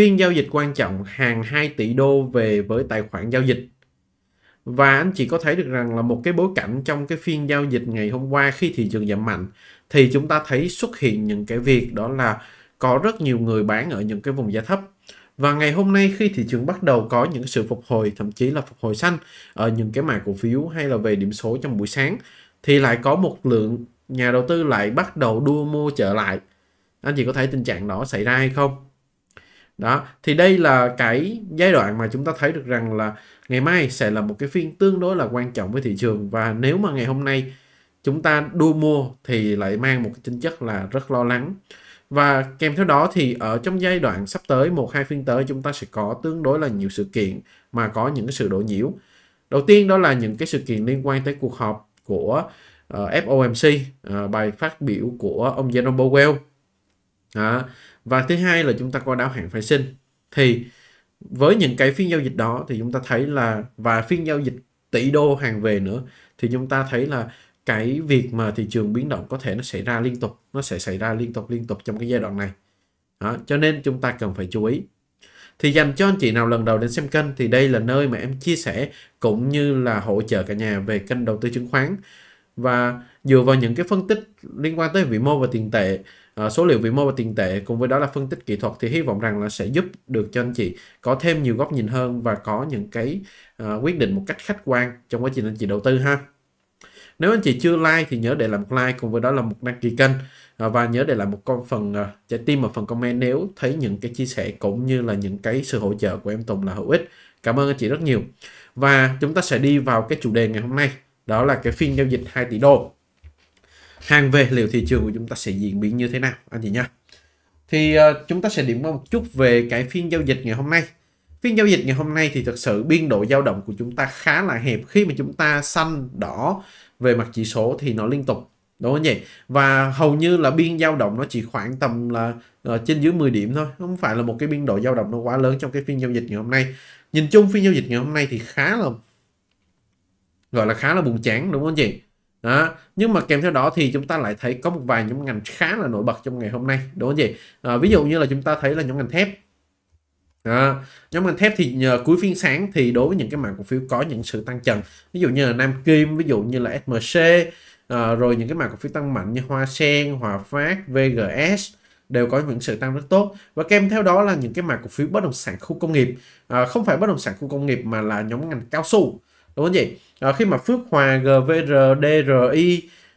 phiên giao dịch quan trọng hàng 2 tỷ đô về với tài khoản giao dịch. Và anh chị có thấy được rằng là một cái bối cảnh trong cái phiên giao dịch ngày hôm qua khi thị trường giảm mạnh thì chúng ta thấy xuất hiện những cái việc đó là có rất nhiều người bán ở những cái vùng giá thấp. Và ngày hôm nay khi thị trường bắt đầu có những sự phục hồi, thậm chí là phục hồi xanh ở những cái mã cổ phiếu hay là về điểm số trong buổi sáng thì lại có một lượng nhà đầu tư lại bắt đầu đua mua trở lại. Anh chị có thấy tình trạng đó xảy ra hay không? đó thì đây là cái giai đoạn mà chúng ta thấy được rằng là ngày mai sẽ là một cái phiên tương đối là quan trọng với thị trường và nếu mà ngày hôm nay chúng ta đua mua thì lại mang một cái tính chất là rất lo lắng và kèm theo đó thì ở trong giai đoạn sắp tới một hai phiên tới chúng ta sẽ có tương đối là nhiều sự kiện mà có những cái sự đổ nhiễu đầu tiên đó là những cái sự kiện liên quan tới cuộc họp của uh, ờ, FOMC uh, ờ, bài phát biểu của ông Jerome Powell đó và thứ hai là chúng ta có đáo hạn phái sinh thì với những cái phiên giao dịch đó thì chúng ta thấy là và phiên giao dịch tỷ đô hàng về nữa thì chúng ta thấy là cái việc mà thị trường biến động có thể nó xảy ra liên tục nó sẽ xảy ra liên tục liên tục trong cái giai đoạn này đó, cho nên chúng ta cần phải chú ý thì dành cho anh chị nào lần đầu đến xem kênh thì đây là nơi mà em chia sẻ cũng như là hỗ trợ cả nhà về kênh đầu tư chứng khoán và dựa vào những cái phân tích liên quan tới vĩ mô và tiền tệ Ờ, số liệu vĩ mô và tiền tệ cùng với đó là phân tích kỹ thuật thì hy vọng rằng là sẽ giúp được cho anh chị có thêm nhiều góc nhìn hơn và có những cái uh, quyết định một cách khách quan trong quá trình anh chị đầu tư ha nếu anh chị chưa like thì nhớ để lại một like cùng với đó là một đăng ký kênh ờ, và nhớ để lại một con phần trái tim ở phần comment nếu thấy những cái chia sẻ cũng như là những cái sự hỗ trợ của em Tùng là hữu ích. Cảm ơn anh chị rất nhiều. Và chúng ta sẽ đi vào cái chủ đề ngày hôm nay đó là cái phiên giao dịch 2 tỷ đô hàng về liệu thị trường của chúng ta sẽ diễn biến như thế nào anh chị nhá thì uh, chúng ta sẽ điểm qua một chút về cái phiên giao dịch ngày hôm nay phiên giao dịch ngày hôm nay thì thật sự biên độ dao động của chúng ta khá là hẹp khi mà chúng ta xanh đỏ về mặt chỉ số thì nó liên tục đúng không vậy và hầu như là biên dao động nó chỉ khoảng tầm là uh, trên dưới 10 điểm thôi không phải là một cái biên độ dao động nó quá lớn trong cái phiên giao dịch ngày hôm nay nhìn chung phiên giao dịch ngày hôm nay thì khá là gọi là khá là buồn chán đúng không chị đó. nhưng mà kèm theo đó thì chúng ta lại thấy có một vài nhóm ngành khá là nổi bật trong ngày hôm nay đúng không gì à, ờ, ví dụ như là chúng ta thấy là nhóm ngành thép À, nhóm ngành thép thì nhờ cuối phiên sáng thì đối với những cái mảng cổ phiếu có những sự tăng trần ví dụ như là Nam Kim ví dụ như là SMC à, ờ, rồi những cái mảng cổ phiếu tăng mạnh như Hoa Sen Hòa Phát VGS đều có những sự tăng rất tốt và kèm theo đó là những cái mảng cổ phiếu bất động sản khu công nghiệp à, không phải bất động sản khu công nghiệp mà là nhóm ngành cao su đúng không chị à, khi mà Phước Hòa GVR DRI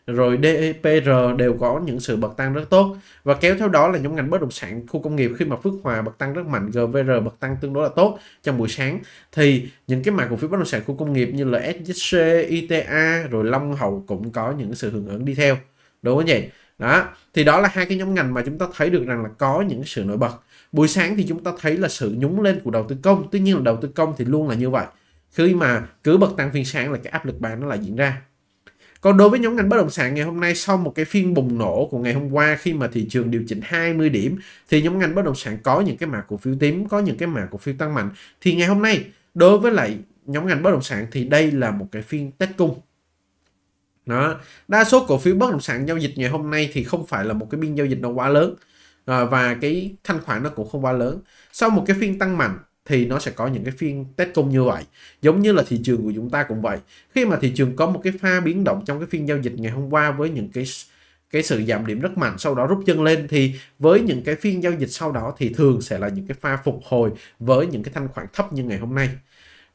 rồi DPR đều có những sự bật tăng rất tốt và kéo theo đó là nhóm ngành bất động sản khu công nghiệp khi mà Phước Hòa bật tăng rất mạnh GVR bật tăng tương đối là tốt trong buổi sáng thì những cái mã cổ phiếu bất động sản khu công nghiệp như là SJC, ITA rồi Long Hậu cũng có những sự hưởng ứng đi theo đúng không vậy đó thì đó là hai cái nhóm ngành mà chúng ta thấy được rằng là có những sự nổi bật buổi sáng thì chúng ta thấy là sự nhúng lên của đầu tư công tuy nhiên là đầu tư công thì luôn là như vậy khi mà cứ bật tăng phiên sáng là cái áp lực bán nó lại diễn ra còn đối với nhóm ngành bất động sản ngày hôm nay sau một cái phiên bùng nổ của ngày hôm qua khi mà thị trường điều chỉnh 20 điểm thì nhóm ngành bất động sản có những cái mã cổ phiếu tím, có những cái mã cổ phiếu tăng mạnh. Thì ngày hôm nay đối với lại nhóm ngành bất động sản thì đây là một cái phiên test cung. Đó. Đa số cổ phiếu bất động sản giao dịch ngày hôm nay thì không phải là một cái biên giao dịch nó quá lớn và cái thanh khoản nó cũng không quá lớn. Sau một cái phiên tăng mạnh thì nó sẽ có những cái phiên tết công như vậy giống như là thị trường của chúng ta cũng vậy khi mà thị trường có một cái pha biến động trong cái phiên giao dịch ngày hôm qua với những cái cái sự giảm điểm rất mạnh sau đó rút chân lên thì với những cái phiên giao dịch sau đó thì thường sẽ là những cái pha phục hồi với những cái thanh khoản thấp như ngày hôm nay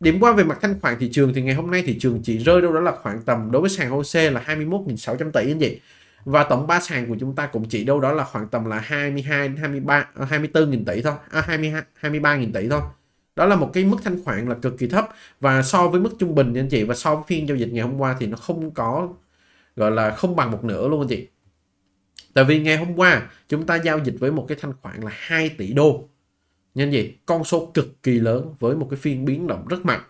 Điểm qua về mặt thanh khoản thị trường thì ngày hôm nay thị trường chỉ rơi đâu đó là khoảng tầm đối với sàn HOSE là 21.600 tỷ anh chị. Và tổng ba sàn của chúng ta cũng chỉ đâu đó là khoảng tầm là 22 23 24.000 tỷ thôi, à, 22 23.000 tỷ thôi đó là một cái mức thanh khoản là cực kỳ thấp và so với mức trung bình anh chị và so với phiên giao dịch ngày hôm qua thì nó không có gọi là không bằng một nửa luôn anh chị tại vì ngày hôm qua chúng ta giao dịch với một cái thanh khoản là 2 tỷ đô nha anh con số cực kỳ lớn với một cái phiên biến động rất mạnh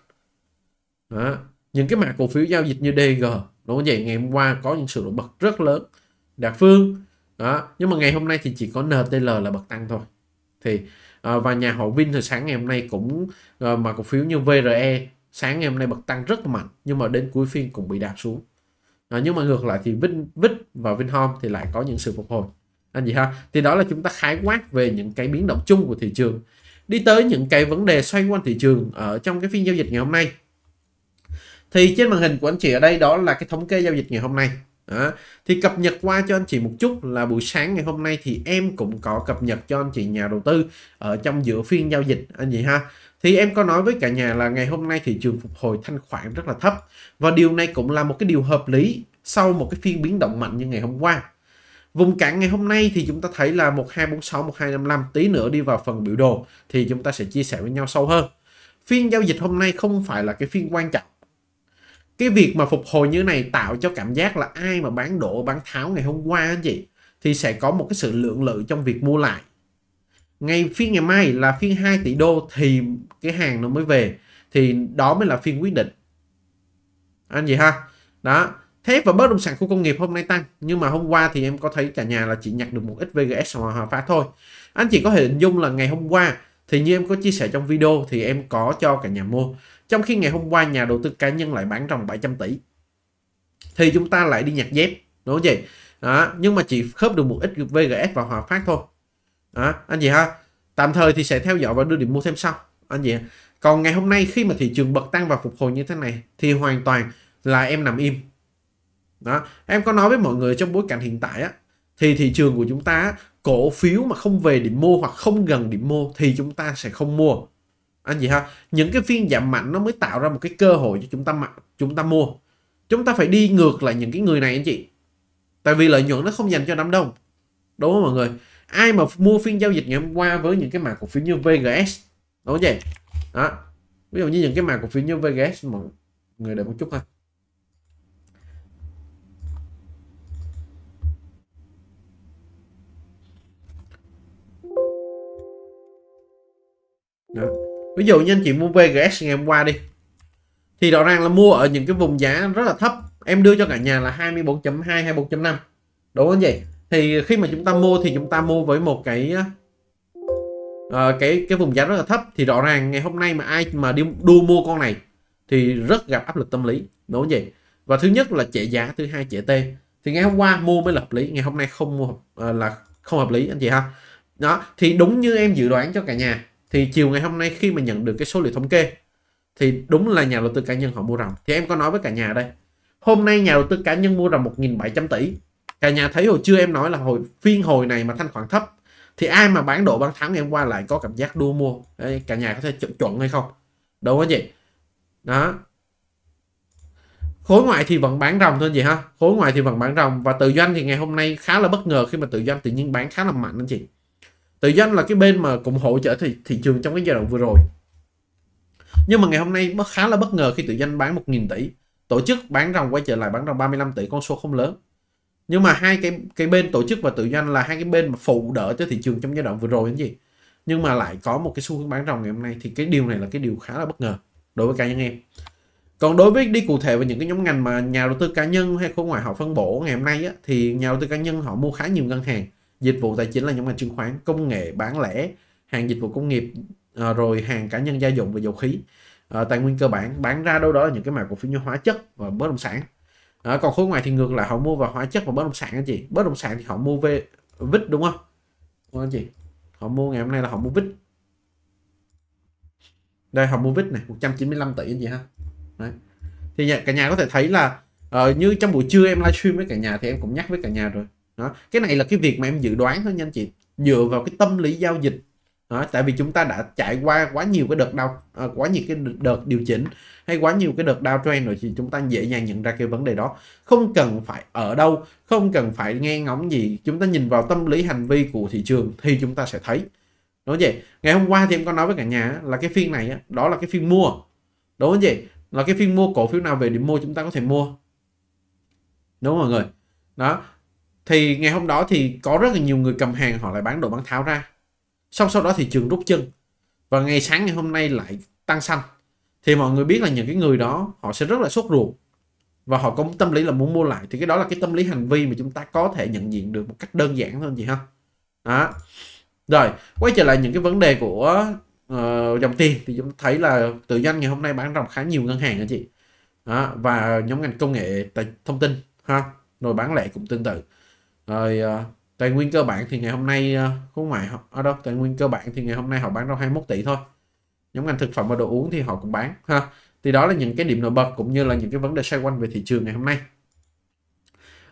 đó. những cái mã cổ phiếu giao dịch như DG đúng không vậy ngày hôm qua có những sự nổi bật rất lớn Đạt Phương đó nhưng mà ngày hôm nay thì chỉ có NTL là bật tăng thôi thì Ờ, và nhà hậu Vin thì sáng ngày hôm nay cũng ờ, mà cổ phiếu như VRE sáng ngày hôm nay bật tăng rất mạnh nhưng mà đến cuối phiên cũng bị đạp xuống à, nhưng mà ngược lại thì Vin Vin và Vinhome thì lại có những sự phục hồi anh gì ha thì đó là chúng ta khái quát về những cái biến động chung của thị trường đi tới những cái vấn đề xoay quanh thị trường ở trong cái phiên giao dịch ngày hôm nay thì trên màn hình của anh chị ở đây đó là cái thống kê giao dịch ngày hôm nay đó. thì cập nhật qua cho anh chị một chút là buổi sáng ngày hôm nay thì em cũng có cập nhật cho anh chị nhà đầu tư ở trong giữa phiên giao dịch anh chị ha thì em có nói với cả nhà là ngày hôm nay thị trường phục hồi thanh khoản rất là thấp và điều này cũng là một cái điều hợp lý sau một cái phiên biến động mạnh như ngày hôm qua Vùng cản ngày hôm nay thì chúng ta thấy là 1246, 1255 tí nữa đi vào phần biểu đồ thì chúng ta sẽ chia sẻ với nhau sâu hơn. Phiên giao dịch hôm nay không phải là cái phiên quan trọng cái việc mà phục hồi như này tạo cho cảm giác là ai mà bán đổ bán tháo ngày hôm qua anh chị thì sẽ có một cái sự lượng lự trong việc mua lại ngày phiên ngày mai là phiên 2 tỷ đô thì cái hàng nó mới về thì đó mới là phiên quyết định anh gì ha đó thế và bất động sản khu công nghiệp hôm nay tăng nhưng mà hôm qua thì em có thấy cả nhà là chỉ nhặt được một ít VGS Hòa Phát thôi anh chị có thể hình dung là ngày hôm qua thì như em có chia sẻ trong video thì em có cho cả nhà mua trong khi ngày hôm qua nhà đầu tư cá nhân lại bán ròng 700 tỷ. Thì chúng ta lại đi nhặt dép. Đúng không chị? Đó, nhưng mà chỉ khớp được một ít VGS và Hòa Phát thôi. Đó, anh chị ha. Tạm thời thì sẽ theo dõi và đưa điểm mua thêm sau. Anh chị Còn ngày hôm nay khi mà thị trường bật tăng và phục hồi như thế này thì hoàn toàn là em nằm im. Đó, em có nói với mọi người trong bối cảnh hiện tại á thì thị trường của chúng ta cổ phiếu mà không về điểm mua hoặc không gần điểm mua thì chúng ta sẽ không mua anh à, gì ha những cái phiên giảm mạnh nó mới tạo ra một cái cơ hội cho chúng ta mặc chúng ta mua chúng ta phải đi ngược lại những cái người này anh chị tại vì lợi nhuận nó không dành cho đám đông đúng không mọi người ai mà mua phiên giao dịch ngày hôm qua với những cái mã cổ phiếu như VGS đúng không vậy đó ví dụ như những cái mã cổ phiếu như VGS mọi người đợi một chút ha ví dụ như anh chị mua VGS ngày hôm qua đi thì rõ ràng là mua ở những cái vùng giá rất là thấp em đưa cho cả nhà là 24.2 24.5 đúng không vậy thì khi mà chúng ta mua thì chúng ta mua với một cái uh, cái cái vùng giá rất là thấp thì rõ ràng ngày hôm nay mà ai mà đi đua mua con này thì rất gặp áp lực tâm lý đúng không vậy và thứ nhất là trễ giá thứ hai trễ tê thì ngày hôm qua mua mới là hợp lý ngày hôm nay không mua uh, là không hợp lý anh chị ha đó thì đúng như em dự đoán cho cả nhà thì chiều ngày hôm nay khi mà nhận được cái số liệu thống kê thì đúng là nhà đầu tư cá nhân họ mua ròng thì em có nói với cả nhà đây hôm nay nhà đầu tư cá nhân mua ròng 1.700 tỷ cả nhà thấy hồi chưa em nói là hồi phiên hồi này mà thanh khoản thấp thì ai mà bán độ bán thắng em qua lại có cảm giác đua mua Đấy, cả nhà có thể chuẩn, chuẩn hay không đâu có gì đó khối ngoại thì vẫn bán ròng thôi vậy ha khối ngoại thì vẫn bán ròng và tự doanh thì ngày hôm nay khá là bất ngờ khi mà tự doanh tự nhiên bán khá là mạnh anh chị tự doanh là cái bên mà cũng hỗ trợ thị, thị trường trong cái giai đoạn vừa rồi nhưng mà ngày hôm nay khá là bất ngờ khi tự doanh bán 1.000 tỷ tổ chức bán ròng quay trở lại bán ròng 35 tỷ con số không lớn nhưng mà hai cái cái bên tổ chức và tự doanh là hai cái bên mà phụ đỡ cho thị trường trong giai đoạn vừa rồi cái gì nhưng mà lại có một cái xu hướng bán ròng ngày hôm nay thì cái điều này là cái điều khá là bất ngờ đối với cá nhân em còn đối với đi cụ thể về những cái nhóm ngành mà nhà đầu tư cá nhân hay khối ngoại họ phân bổ ngày hôm nay á, thì nhà đầu tư cá nhân họ mua khá nhiều ngân hàng dịch vụ tài chính là những ngành chứng khoán công nghệ bán lẻ hàng dịch vụ công nghiệp à, rồi hàng cá nhân gia dụng và dầu khí à, tài nguyên cơ bản bán ra đâu đó là những cái mảng cổ phiếu như hóa chất và bất động sản à, còn khối ngoài thì ngược lại họ mua vào hóa chất và bất động sản anh chị bất động sản thì họ mua về vít đúng không đúng không chị họ mua ngày hôm nay là họ mua vít đây họ mua vít này 195 tỷ anh chị ha Đấy. thì cả nhà có thể thấy là uh, như trong buổi trưa em livestream với cả nhà thì em cũng nhắc với cả nhà rồi đó. cái này là cái việc mà em dự đoán thôi nha anh chị dựa vào cái tâm lý giao dịch đó, tại vì chúng ta đã trải qua quá nhiều cái đợt đau à, quá nhiều cái đợt điều chỉnh hay quá nhiều cái đợt đau trend rồi thì chúng ta dễ dàng nhận ra cái vấn đề đó không cần phải ở đâu không cần phải nghe ngóng gì chúng ta nhìn vào tâm lý hành vi của thị trường thì chúng ta sẽ thấy đúng vậy ngày hôm qua thì em có nói với cả nhà là cái phiên này đó là cái phiên mua đúng vậy là cái phiên mua cổ phiếu nào về điểm mua chúng ta có thể mua đúng không mọi người đó thì ngày hôm đó thì có rất là nhiều người cầm hàng họ lại bán đồ bán tháo ra xong sau đó thị trường rút chân và ngày sáng ngày hôm nay lại tăng xanh thì mọi người biết là những cái người đó họ sẽ rất là sốt ruột và họ có tâm lý là muốn mua lại thì cái đó là cái tâm lý hành vi mà chúng ta có thể nhận diện được một cách đơn giản thôi gì ha đó rồi quay trở lại những cái vấn đề của uh, dòng tiền thì chúng thấy là tự doanh ngày hôm nay bán ròng khá nhiều ngân hàng anh chị đó, và nhóm ngành công nghệ tài, thông tin ha rồi bán lẻ cũng tương tự rồi ờ, tài nguyên cơ bản thì ngày hôm nay uh, khối ngoại ở đâu tài nguyên cơ bản thì ngày hôm nay họ bán đâu 21 tỷ thôi nhóm ngành thực phẩm và đồ uống thì họ cũng bán ha thì đó là những cái điểm nổi bật cũng như là những cái vấn đề xoay quanh về thị trường ngày hôm nay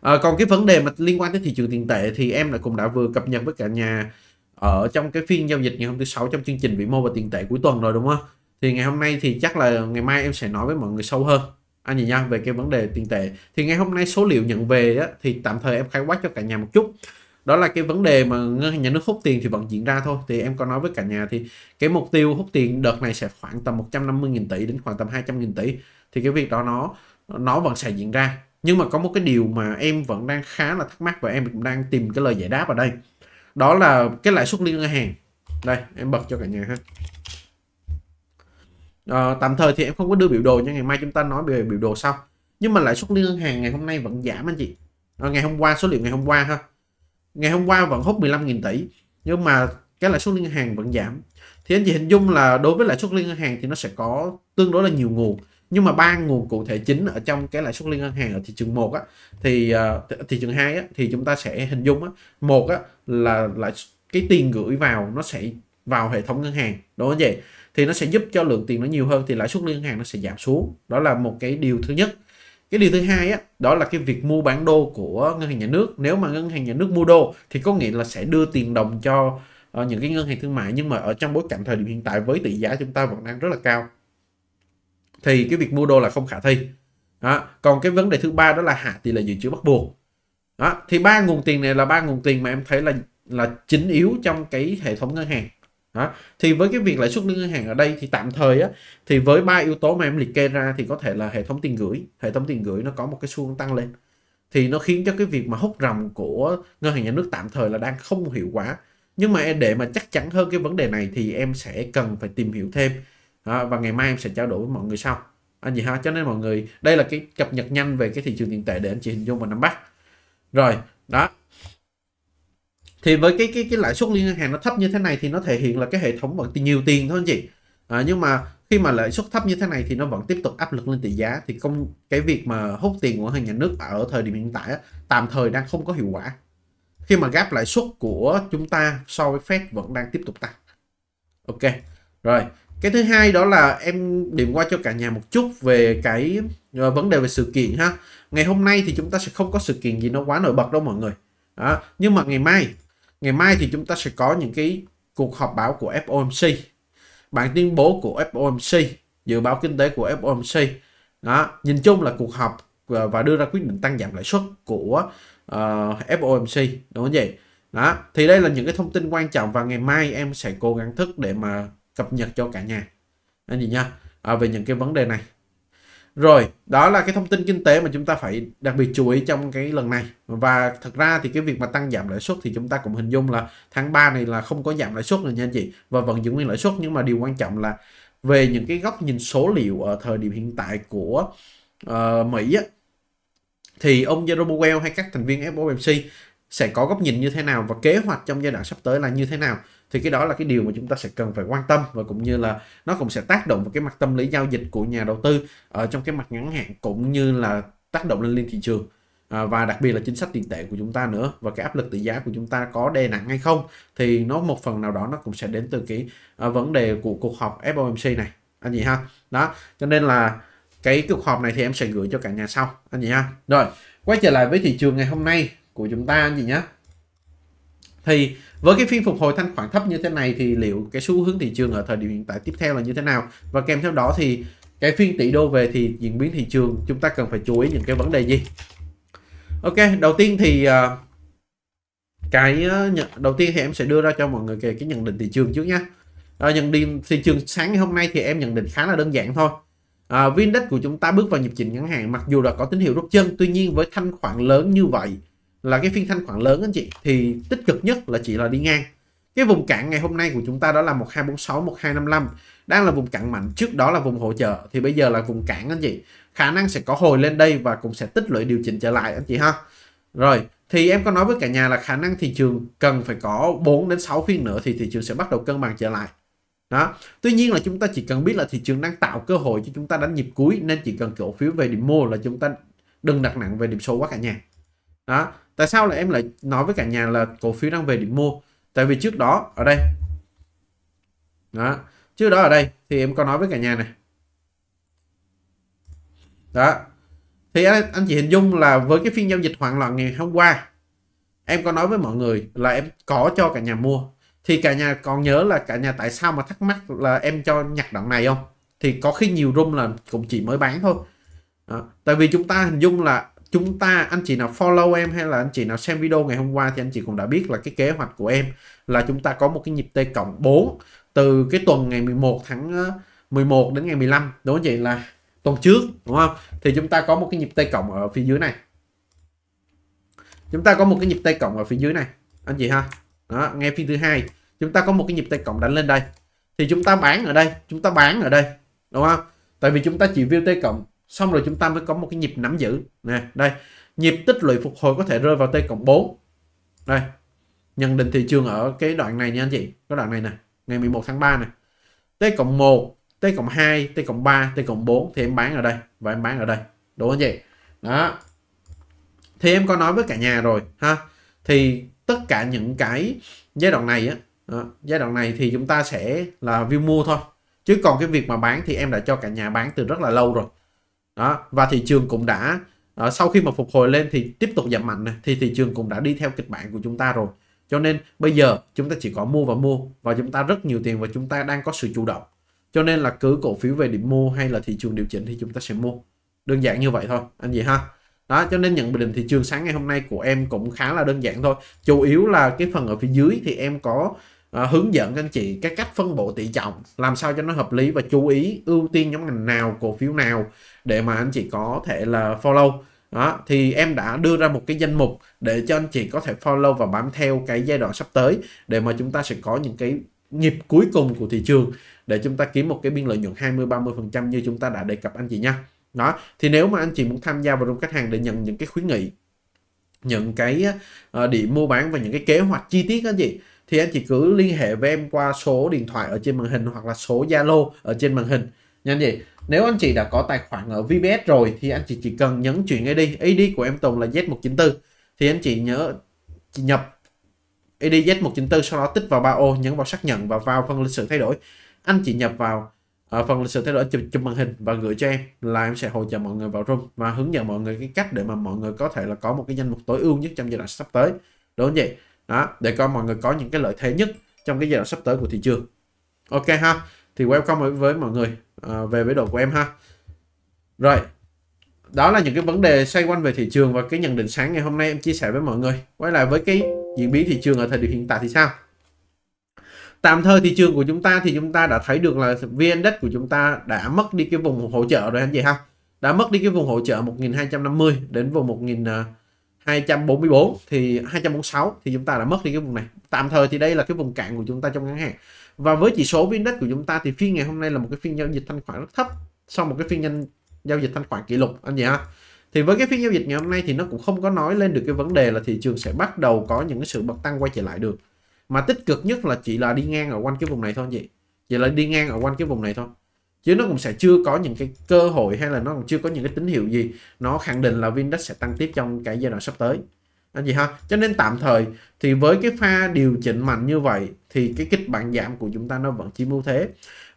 à, còn cái vấn đề mà liên quan tới thị trường tiền tệ thì em đã cũng đã vừa cập nhật với cả nhà ở trong cái phiên giao dịch ngày hôm thứ sáu trong chương trình vĩ mô và tiền tệ cuối tuần rồi đúng không thì ngày hôm nay thì chắc là ngày mai em sẽ nói với mọi người sâu hơn anh chị nha về cái vấn đề tiền tệ thì ngày hôm nay số liệu nhận về đó, thì tạm thời em khai quát cho cả nhà một chút đó là cái vấn đề mà ngân hàng nhà nước hút tiền thì vẫn diễn ra thôi thì em có nói với cả nhà thì cái mục tiêu hút tiền đợt này sẽ khoảng tầm 150.000 tỷ đến khoảng tầm 200.000 tỷ thì cái việc đó nó nó vẫn sẽ diễn ra nhưng mà có một cái điều mà em vẫn đang khá là thắc mắc và em cũng đang tìm cái lời giải đáp ở đây đó là cái lãi suất liên ngân hàng đây em bật cho cả nhà ha à, tạm thời thì em không có đưa biểu đồ nhưng ngày mai chúng ta nói về biểu đồ sau nhưng mà lãi suất liên ngân hàng ngày hôm nay vẫn giảm anh chị à, ngày hôm qua số liệu ngày hôm qua ha ngày hôm qua vẫn hút 15.000 tỷ nhưng mà cái lãi suất liên ngân hàng vẫn giảm thì anh chị hình dung là đối với lãi suất liên ngân hàng thì nó sẽ có tương đối là nhiều nguồn nhưng mà ba nguồn cụ thể chính ở trong cái lãi suất liên ngân hàng ở thị trường một á thì ờ, thị trường hai á thì chúng ta sẽ hình dung á một á là lại cái tiền gửi vào nó sẽ vào hệ thống ngân hàng đúng không vậy thì nó sẽ giúp cho lượng tiền nó nhiều hơn thì lãi suất ngân hàng nó sẽ giảm xuống đó là một cái điều thứ nhất cái điều thứ hai á đó là cái việc mua bản đô của ngân hàng nhà nước nếu mà ngân hàng nhà nước mua đô thì có nghĩa là sẽ đưa tiền đồng cho uh, những cái ngân hàng thương mại nhưng mà ở trong bối cảnh thời điểm hiện tại với tỷ giá chúng ta vẫn đang rất là cao thì cái việc mua đô là không khả thi đó. còn cái vấn đề thứ ba đó là hạ tỷ lệ dự trữ bắt buộc đó. thì ba nguồn tiền này là ba nguồn tiền mà em thấy là là chính yếu trong cái hệ thống ngân hàng đó. thì với cái việc lãi suất ngân hàng ở đây thì tạm thời á thì với ba yếu tố mà em liệt kê ra thì có thể là hệ thống tiền gửi hệ thống tiền gửi nó có một cái xu hướng tăng lên thì nó khiến cho cái việc mà hút rầm của ngân hàng nhà nước tạm thời là đang không hiệu quả nhưng mà để mà chắc chắn hơn cái vấn đề này thì em sẽ cần phải tìm hiểu thêm à, và ngày mai em sẽ trao đổi với mọi người sau anh à, gì ha cho nên mọi người đây là cái cập nhật nhanh về cái thị trường tiền tệ để anh chị hình dung và nắm bắt rồi đó thì với cái cái cái lãi suất liên ngân hàng nó thấp như thế này thì nó thể hiện là cái hệ thống vẫn nhiều tiền thôi anh chị à, nhưng mà khi mà lãi suất thấp như thế này thì nó vẫn tiếp tục áp lực lên tỷ giá thì công cái việc mà hút tiền của ngân hàng nhà nước ở thời điểm hiện tại tạm thời đang không có hiệu quả khi mà gap lãi suất của chúng ta so với Fed vẫn đang tiếp tục tăng ok rồi cái thứ hai đó là em điểm qua cho cả nhà một chút về cái ờ, vấn đề về sự kiện ha ngày hôm nay thì chúng ta sẽ không có sự kiện gì nó quá nổi bật đâu mọi người đó. nhưng mà ngày mai Ngày mai thì chúng ta sẽ có những cái cuộc họp báo của FOMC. Bản tuyên bố của FOMC, dự báo kinh tế của FOMC. Đó, nhìn chung là cuộc họp và đưa ra quyết định tăng giảm lãi suất của uh, ờ, FOMC đúng không vậy? Đó, thì đây là những cái thông tin quan trọng và ngày mai em sẽ cố gắng thức để mà cập nhật cho cả nhà. Anh chị nha, à, về những cái vấn đề này. Rồi, đó là cái thông tin kinh tế mà chúng ta phải đặc biệt chú ý trong cái lần này. Và thật ra thì cái việc mà tăng giảm lãi suất thì chúng ta cũng hình dung là tháng 3 này là không có giảm lãi suất rồi nha anh chị và vẫn giữ nguyên lãi suất nhưng mà điều quan trọng là về những cái góc nhìn số liệu ở thời điểm hiện tại của uh, Mỹ á, thì ông Jerome Powell hay các thành viên FOMC sẽ có góc nhìn như thế nào và kế hoạch trong giai đoạn sắp tới là như thế nào thì cái đó là cái điều mà chúng ta sẽ cần phải quan tâm và cũng như là nó cũng sẽ tác động vào cái mặt tâm lý giao dịch của nhà đầu tư ở trong cái mặt ngắn hạn cũng như là tác động lên lên thị trường à, và đặc biệt là chính sách tiền tệ của chúng ta nữa và cái áp lực tỷ giá của chúng ta có đè nặng hay không thì nó một phần nào đó nó cũng sẽ đến từ cái à, vấn đề của cuộc họp FOMC này anh chị ha đó cho nên là cái cuộc họp này thì em sẽ gửi cho cả nhà sau anh chị ha rồi quay trở lại với thị trường ngày hôm nay của chúng ta anh chị nhé thì với cái phiên phục hồi thanh khoản thấp như thế này thì liệu cái xu hướng thị trường ở thời điểm hiện tại tiếp theo là như thế nào và kèm theo đó thì cái phiên tỷ đô về thì diễn biến thị trường chúng ta cần phải chú ý những cái vấn đề gì ok đầu tiên thì à, cái à, đầu tiên thì em sẽ đưa ra cho mọi người cái, cái nhận định thị trường trước nhé à, nhận định thị trường sáng ngày hôm nay thì em nhận định khá là đơn giản thôi à, đất của chúng ta bước vào nhịp chỉnh ngắn hạn mặc dù đã có tín hiệu rút chân tuy nhiên với thanh khoản lớn như vậy là cái phiên thanh khoản lớn anh chị thì tích cực nhất là chỉ là đi ngang cái vùng cản ngày hôm nay của chúng ta đó là 1246 1255 đang là vùng cản mạnh trước đó là vùng hỗ trợ thì bây giờ là vùng cản anh chị khả năng sẽ có hồi lên đây và cũng sẽ tích lũy điều chỉnh trở lại anh chị ha rồi thì em có nói với cả nhà là khả năng thị trường cần phải có 4 đến 6 phiên nữa thì thị trường sẽ bắt đầu cân bằng trở lại đó tuy nhiên là chúng ta chỉ cần biết là thị trường đang tạo cơ hội cho chúng ta đánh nhịp cuối nên chỉ cần cổ phiếu về điểm mua là chúng ta đừng đặt nặng về điểm số quá cả nhà đó tại sao là em lại nói với cả nhà là cổ phiếu đang về điểm mua tại vì trước đó ở đây đó trước đó ở đây thì em có nói với cả nhà này đó thì anh, chị hình dung là với cái phiên giao dịch hoảng loạn ngày hôm qua em có nói với mọi người là em có cho cả nhà mua thì cả nhà còn nhớ là cả nhà tại sao mà thắc mắc là em cho nhặt đoạn này không thì có khi nhiều room là cũng chỉ mới bán thôi đó. tại vì chúng ta hình dung là chúng ta anh chị nào follow em hay là anh chị nào xem video ngày hôm qua thì anh chị cũng đã biết là cái kế hoạch của em là chúng ta có một cái nhịp T cộng 4 từ cái tuần ngày 11 tháng 11 ờ, đến ngày 15 đúng không chị là tuần trước đúng không thì chúng ta có một cái nhịp T cộng ở phía dưới này chúng ta có một cái nhịp T cộng ở phía dưới này anh chị ha đó ngay phiên thứ hai chúng ta có một cái nhịp T cộng đánh lên đây thì chúng ta bán ở đây chúng ta bán ở đây đúng không tại vì chúng ta chỉ view T cộng xong rồi chúng ta mới có một cái nhịp nắm giữ nè đây nhịp tích lũy phục hồi có thể rơi vào t cộng 4 đây nhận định thị trường ở cái đoạn này nha anh chị cái đoạn này nè ngày 11 tháng 3 này t cộng 1 t cộng 2 t cộng 3 t cộng 4 thì em bán ở đây và em bán ở đây đúng không chị đó thì em có nói với cả nhà rồi ha thì tất cả những cái giai đoạn này á đó, giai đoạn này thì chúng ta sẽ là view mua thôi chứ còn cái việc mà bán thì em đã cho cả nhà bán từ rất là lâu rồi đó và thị trường cũng đã uh, sau khi mà phục hồi lên thì tiếp tục giảm mạnh này thì thị trường cũng đã đi theo kịch bản của chúng ta rồi cho nên bây giờ chúng ta chỉ có mua và mua và chúng ta rất nhiều tiền và chúng ta đang có sự chủ động cho nên là cứ cổ phiếu về điểm mua hay là thị trường điều chỉnh thì chúng ta sẽ mua đơn giản như vậy thôi anh gì ha đó cho nên nhận định thị trường sáng ngày hôm nay của em cũng khá là đơn giản thôi chủ yếu là cái phần ở phía dưới thì em có uh, hướng dẫn anh chị cái cách phân bổ tỷ trọng làm sao cho nó hợp lý và chú ý ưu tiên nhóm ngành nào cổ phiếu nào để mà anh chị có thể là follow đó thì em đã đưa ra một cái danh mục để cho anh chị có thể follow và bám theo cái giai đoạn sắp tới để mà chúng ta sẽ có những cái nhịp cuối cùng của thị trường để chúng ta kiếm một cái biên lợi nhuận 20 30 phần trăm như chúng ta đã đề cập anh chị nha đó thì nếu mà anh chị muốn tham gia vào trong khách hàng để nhận những cái khuyến nghị những cái ờ, điểm mua bán và những cái kế hoạch chi tiết anh chị thì anh chị cứ liên hệ với em qua số điện thoại ở trên màn hình hoặc là số Zalo ở trên màn hình nha anh chị nếu anh chị đã có tài khoản ở VBS rồi thì anh chị chỉ cần nhấn chuyển ID ID của em Tùng là Z194 thì anh chị nhớ nhập ID Z194 sau đó tích vào ba ô nhấn vào xác nhận và vào phần lịch sử thay đổi anh chị nhập vào ở ờ, phần lịch sử thay đổi chụp chụp màn hình và gửi cho em là em sẽ hỗ trợ mọi người vào room và hướng dẫn mọi người cái cách để mà mọi người có thể là có một cái danh mục tối ưu nhất trong giai đoạn sắp tới đúng không vậy đó để coi mọi người có những cái lợi thế nhất trong cái giai đoạn sắp tới của thị trường ok ha thì ừ. welcome với mọi người à, về với đội của em ha rồi đó là những cái vấn đề xoay quanh về thị trường và cái nhận định sáng ngày hôm nay em chia sẻ với mọi người quay lại với cái diễn biến thị trường ở thời điểm hiện tại thì sao tạm thời thị trường của chúng ta thì chúng ta đã thấy được là vn index của chúng ta đã mất đi cái vùng hỗ trợ rồi anh chị ha đã mất đi cái vùng hỗ trợ 1250 đến vùng 1244 thì 246 thì chúng ta đã mất đi cái vùng này tạm thời thì đây là cái vùng cạn của chúng ta trong ngắn hạn và với chỉ số VNDAX của chúng ta thì phiên ngày hôm nay là một cái phiên giao dịch thanh khoản rất thấp sau một cái phiên nhân giao dịch thanh khoản kỷ lục anh chị ha thì với cái phiên giao dịch ngày hôm nay thì nó cũng không có nói lên được cái vấn đề là thị trường sẽ bắt đầu có những cái sự bật tăng quay trở lại được mà tích cực nhất là chỉ là đi ngang ở quanh cái vùng này thôi anh chị chỉ là đi ngang ở quanh cái vùng này thôi chứ nó cũng sẽ chưa có những cái cơ hội hay là nó cũng chưa có những cái tín hiệu gì nó khẳng định là Vindex sẽ tăng tiếp trong cái giai đoạn sắp tới anh chị ha cho nên tạm thời thì với cái pha điều chỉnh mạnh như vậy thì cái kịch bản giảm của chúng ta nó vẫn chiếm ưu thế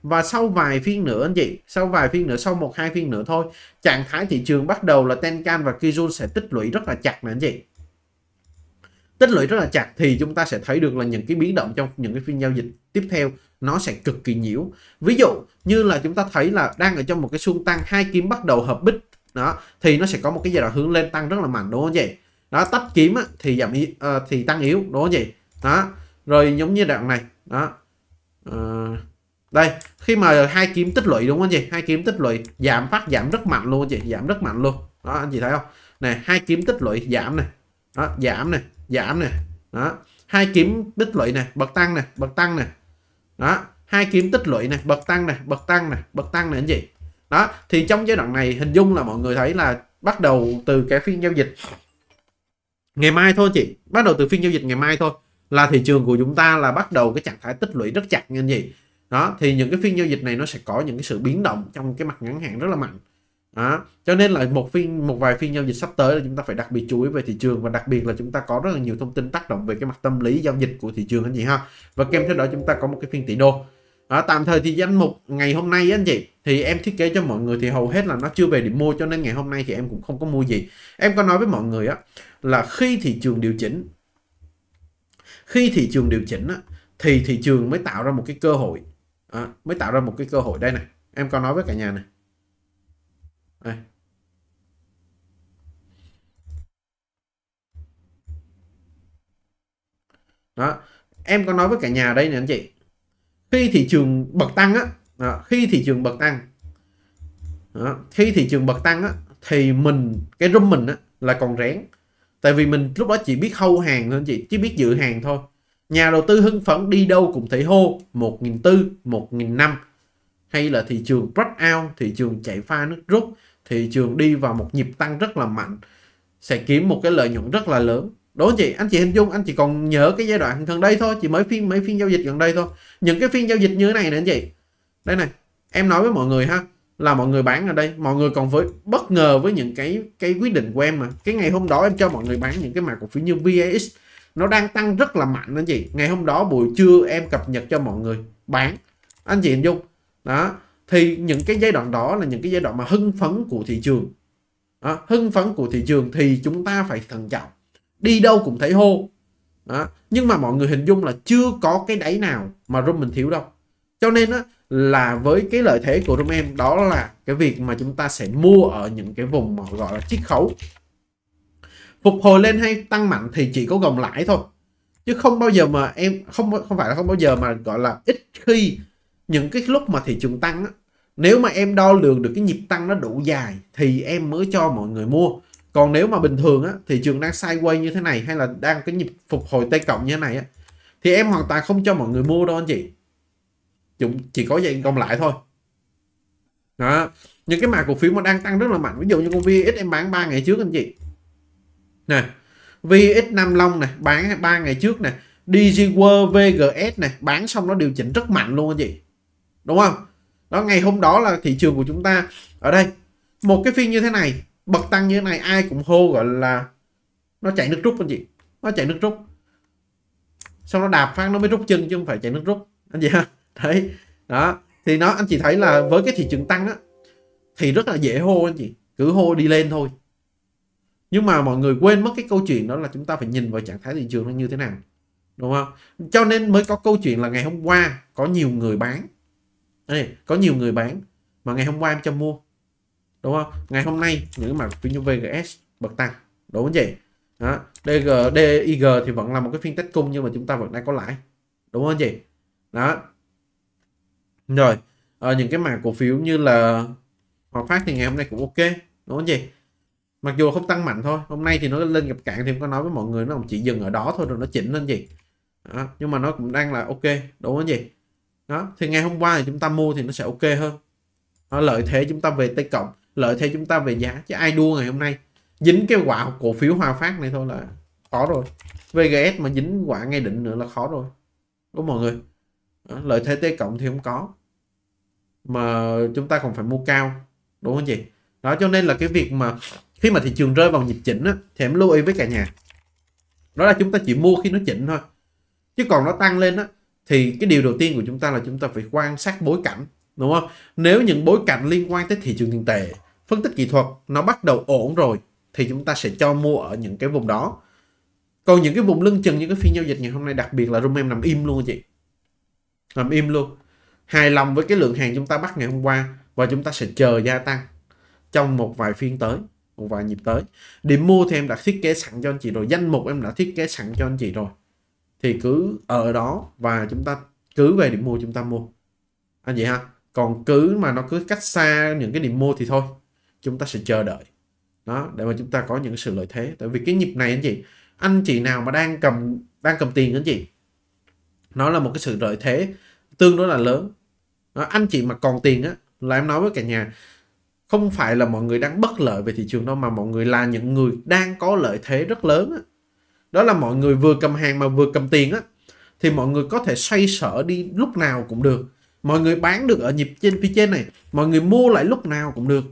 và sau vài phiên nữa anh chị sau vài phiên nữa sau một hai phiên nữa thôi trạng thái thị trường bắt đầu là Tenkan và Kijun sẽ tích lũy rất là chặt nè anh chị tích lũy rất là chặt thì chúng ta sẽ thấy được là những cái biến động trong những cái phiên giao dịch tiếp theo nó sẽ cực kỳ nhiễu ví dụ như là chúng ta thấy là đang ở trong một cái xung tăng hai kiếm bắt đầu hợp bích đó thì nó sẽ có một cái giai đoạn hướng lên tăng rất là mạnh đúng không vậy đó tách kiếm á, thì giảm yếu, uh, ờ, thì tăng yếu đúng không vậy đó rồi giống như đoạn này đó uh, đây khi mà hai kiếm tích lũy đúng không chị hai kiếm tích lũy giảm phát giảm rất mạnh luôn chị giảm rất mạnh luôn đó anh chị thấy không này hai kiếm tích lũy giảm này đó giảm này giảm này đó hai kiếm tích lũy này bật tăng này bật tăng này đó hai kiếm tích lũy này bật tăng này bật tăng này bật tăng này anh chị đó thì trong giai đoạn này hình dung là mọi người thấy là bắt đầu từ cái phiên giao dịch ngày mai thôi chị bắt đầu từ phiên giao dịch ngày mai thôi là thị trường của chúng ta là bắt đầu cái trạng thái tích lũy rất chặt như vậy đó thì những cái phiên giao dịch này nó sẽ có những cái sự biến động trong cái mặt ngắn hạn rất là mạnh đó. cho nên là một phiên một vài phiên giao dịch sắp tới là chúng ta phải đặc biệt chú ý về thị trường và đặc biệt là chúng ta có rất là nhiều thông tin tác động về cái mặt tâm lý giao dịch của thị trường anh chị ha và kèm theo đó chúng ta có một cái phiên tỷ đô đó, tạm thời thì danh mục ngày hôm nay anh chị thì em thiết kế cho mọi người thì hầu hết là nó chưa về điểm mua cho nên ngày hôm nay thì em cũng không có mua gì em có nói với mọi người á là khi thị trường điều chỉnh khi thị trường điều chỉnh á, thì thị trường mới tạo ra một cái cơ hội à, mới tạo ra một cái cơ hội đây này em có nói với cả nhà này đây. đó em có nói với cả nhà đây nè anh chị khi thị trường bật tăng á đó, à, khi thị trường bật tăng đó, khi thị trường bật tăng á thì mình cái room mình á là còn rén tại vì mình lúc đó chỉ biết hâu hàng thôi chị chỉ biết dự hàng thôi nhà đầu tư hưng phấn đi đâu cũng thấy hô một nghìn tư một nghìn năm hay là thị trường break out thị trường chạy pha nước rút thị trường đi vào một nhịp tăng rất là mạnh sẽ kiếm một cái lợi nhuận rất là lớn đúng không chị anh chị hình dung anh chị còn nhớ cái giai đoạn gần đây thôi chỉ mới phiên mấy phiên giao dịch gần đây thôi những cái phiên giao dịch như thế này nè anh chị đây này em nói với mọi người ha là mọi người bán ở đây mọi người còn với bất ngờ với những cái cái quyết định của em mà cái ngày hôm đó em cho mọi người bán những cái mã cổ phiếu như VAX nó đang tăng rất là mạnh anh chị ngày hôm đó buổi trưa em cập nhật cho mọi người bán anh chị hình dung đó thì những cái giai đoạn đó là những cái giai đoạn mà hưng phấn của thị trường đó, hưng phấn của thị trường thì chúng ta phải thận trọng đi đâu cũng thấy hô đó. nhưng mà mọi người hình dung là chưa có cái đáy nào mà rung mình thiếu đâu cho nên á, là với cái lợi thế của Rome em đó là cái việc mà chúng ta sẽ mua ở những cái vùng mà gọi là chiết khấu phục hồi lên hay tăng mạnh thì chỉ có gồng lãi thôi chứ không bao giờ mà em không không phải là không bao giờ mà gọi là ít khi những cái lúc mà thị trường tăng á, nếu mà em đo lường được cái nhịp tăng nó đủ dài thì em mới cho mọi người mua còn nếu mà bình thường á, thị trường đang sideways như thế này hay là đang cái nhịp phục hồi tay cộng như thế này á, thì em hoàn toàn không cho mọi người mua đâu anh chị chúng chỉ có dạy gom lại thôi đó những cái mã cổ phiếu mà đang tăng rất là mạnh ví dụ như con VX em bán 3 ngày trước anh chị nè vx Nam Long này bán 3 ngày trước này DigiWorld VGS này bán xong nó điều chỉnh rất mạnh luôn anh chị đúng không đó ngày hôm đó là thị trường của chúng ta ở đây một cái phiên như thế này bật tăng như thế này ai cũng hô gọi là nó chạy nước rút anh chị nó chạy nước rút xong nó đạp phát nó mới rút chân chứ không phải chạy nước rút anh chị ha đấy đó thì nó anh chị thấy là với cái thị trường tăng á thì rất là dễ hô anh chị cứ hô đi lên thôi nhưng mà mọi người quên mất cái câu chuyện đó là chúng ta phải nhìn vào trạng thái thị trường nó như thế nào đúng không cho nên mới có câu chuyện là ngày hôm qua có nhiều người bán Ê, có nhiều người bán mà ngày hôm qua em cho mua đúng không ngày hôm nay những mặt ví dụ VGS bật tăng đúng không vậy đó. DG, DIG thì vẫn là một cái phiên test cung nhưng mà chúng ta vẫn đang có lãi đúng không chị đó rồi à, những cái mảng cổ phiếu như là hòa phát thì ngày hôm nay cũng ok đúng không gì mặc dù không tăng mạnh thôi hôm nay thì nó lên gặp cạn thì em có nói với mọi người nó chỉ dừng ở đó thôi rồi nó chỉnh lên gì đó. nhưng mà nó cũng đang là ok đúng không gì đó thì ngày hôm qua thì chúng ta mua thì nó sẽ ok hơn đó, lợi thế chúng ta về tây cộng lợi thế chúng ta về giá chứ ai đua ngày hôm nay dính cái quả cổ phiếu hòa phát này thôi là khó rồi vgs mà dính quả ngay định nữa là khó rồi đúng không mọi người đó, lợi thế tây cộng thì không có mà chúng ta còn phải mua cao đúng không chị đó cho nên là cái việc mà khi mà thị trường rơi vào nhịp chỉnh á, thì em lưu ý với cả nhà đó là chúng ta chỉ mua khi nó chỉnh thôi chứ còn nó tăng lên á, thì cái điều đầu tiên của chúng ta là chúng ta phải quan sát bối cảnh đúng không nếu những bối cảnh liên quan tới thị trường tiền tệ phân tích kỹ thuật nó bắt đầu ổn rồi thì chúng ta sẽ cho mua ở những cái vùng đó còn những cái vùng lưng chừng những cái phiên giao dịch ngày hôm nay đặc biệt là room em nằm im luôn chị nằm im luôn hài lòng với cái lượng hàng chúng ta bắt ngày hôm qua và chúng ta sẽ chờ gia tăng trong một vài phiên tới một vài nhịp tới điểm mua thì em đã thiết kế sẵn cho anh chị rồi danh mục em đã thiết kế sẵn cho anh chị rồi thì cứ ở đó và chúng ta cứ về điểm mua chúng ta mua anh chị ha còn cứ mà nó cứ cách xa những cái điểm mua thì thôi chúng ta sẽ chờ đợi đó để mà chúng ta có những sự lợi thế tại vì cái nhịp này anh chị anh chị nào mà đang cầm đang cầm tiền anh chị nó là một cái sự lợi thế tương đối là lớn đó, anh chị mà còn tiền á là em nói với cả nhà không phải là mọi người đang bất lợi về thị trường đâu mà mọi người là những người đang có lợi thế rất lớn á. đó là mọi người vừa cầm hàng mà vừa cầm tiền á thì mọi người có thể xoay sở đi lúc nào cũng được mọi người bán được ở nhịp trên phía trên này mọi người mua lại lúc nào cũng được